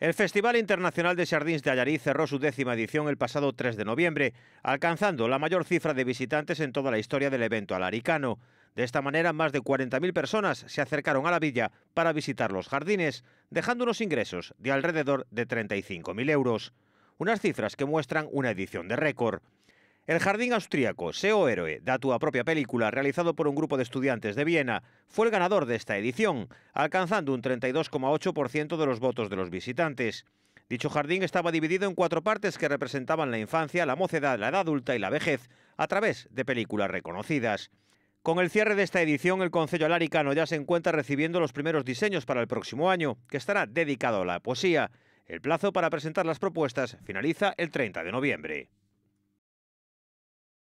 El Festival Internacional de Jardins de Ayarí cerró su décima edición el pasado 3 de noviembre, alcanzando la mayor cifra de visitantes en toda la historia del evento alaricano. De esta manera, más de 40.000 personas se acercaron a la villa para visitar los jardines, dejando unos ingresos de alrededor de 35.000 euros. Unas cifras que muestran una edición de récord. El Jardín Austriaco, SEO Héroe, da tu propia película, realizado por un grupo de estudiantes de Viena, fue el ganador de esta edición, alcanzando un 32,8% de los votos de los visitantes. Dicho jardín estaba dividido en cuatro partes que representaban la infancia, la mocedad, la edad adulta y la vejez, a través de películas reconocidas. Con el cierre de esta edición, el Concello Alaricano ya se encuentra recibiendo los primeros diseños para el próximo año, que estará dedicado a la poesía. El plazo para presentar las propuestas finaliza el 30 de noviembre.